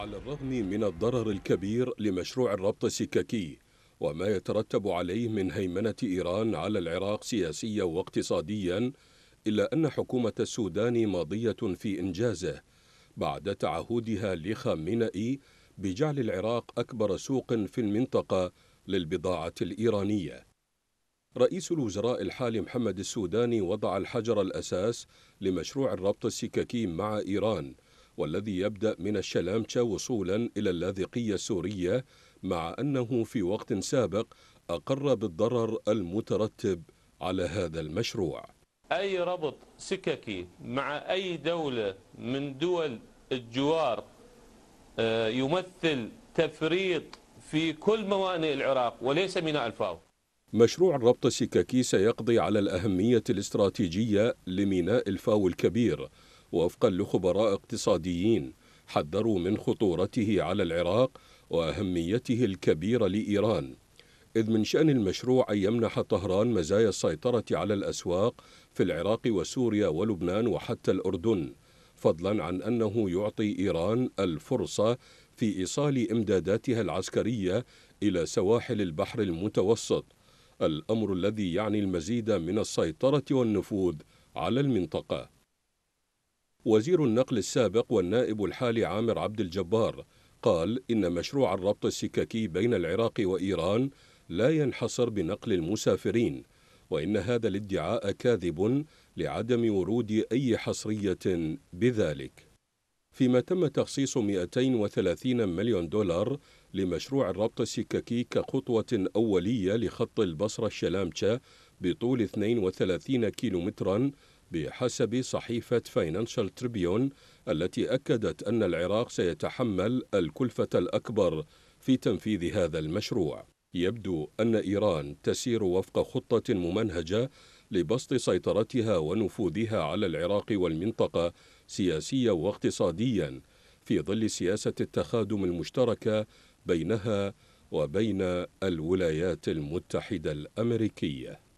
على الرغم من الضرر الكبير لمشروع الربط السككي وما يترتب عليه من هيمنة إيران على العراق سياسيا واقتصاديا إلا أن حكومة السودان ماضية في إنجازه بعد تعهدها لخامنئي بجعل العراق أكبر سوق في المنطقة للبضاعة الإيرانية رئيس الوزراء الحالي محمد السوداني وضع الحجر الأساس لمشروع الربط السككي مع إيران والذي يبدأ من الشلامشة وصولا إلى اللاذقية السورية مع أنه في وقت سابق أقر بالضرر المترتب على هذا المشروع أي ربط سككي مع أي دولة من دول الجوار آه، يمثل تفريط في كل موانئ العراق وليس ميناء الفاو مشروع الربط السككي سيقضي على الأهمية الاستراتيجية لميناء الفاو الكبير وفقا لخبراء اقتصاديين حذروا من خطورته على العراق وأهميته الكبيرة لإيران إذ من شأن المشروع أن يمنح طهران مزايا السيطرة على الأسواق في العراق وسوريا ولبنان وحتى الأردن فضلا عن أنه يعطي إيران الفرصة في إيصال إمداداتها العسكرية إلى سواحل البحر المتوسط الأمر الذي يعني المزيد من السيطرة والنفوذ على المنطقة وزير النقل السابق والنائب الحالي عامر عبد الجبار قال إن مشروع الربط السككي بين العراق وإيران لا ينحصر بنقل المسافرين وإن هذا الادعاء كاذب لعدم ورود أي حصرية بذلك فيما تم تخصيص 230 مليون دولار لمشروع الربط السككي كخطوة أولية لخط البصرة الشلامشة بطول 32 كيلومترا بحسب صحيفة فاينانشال تريبيون التي أكدت أن العراق سيتحمل الكلفة الأكبر في تنفيذ هذا المشروع يبدو أن إيران تسير وفق خطة ممنهجة لبسط سيطرتها ونفوذها على العراق والمنطقة سياسيا واقتصاديا في ظل سياسة التخادم المشتركة بينها وبين الولايات المتحدة الأمريكية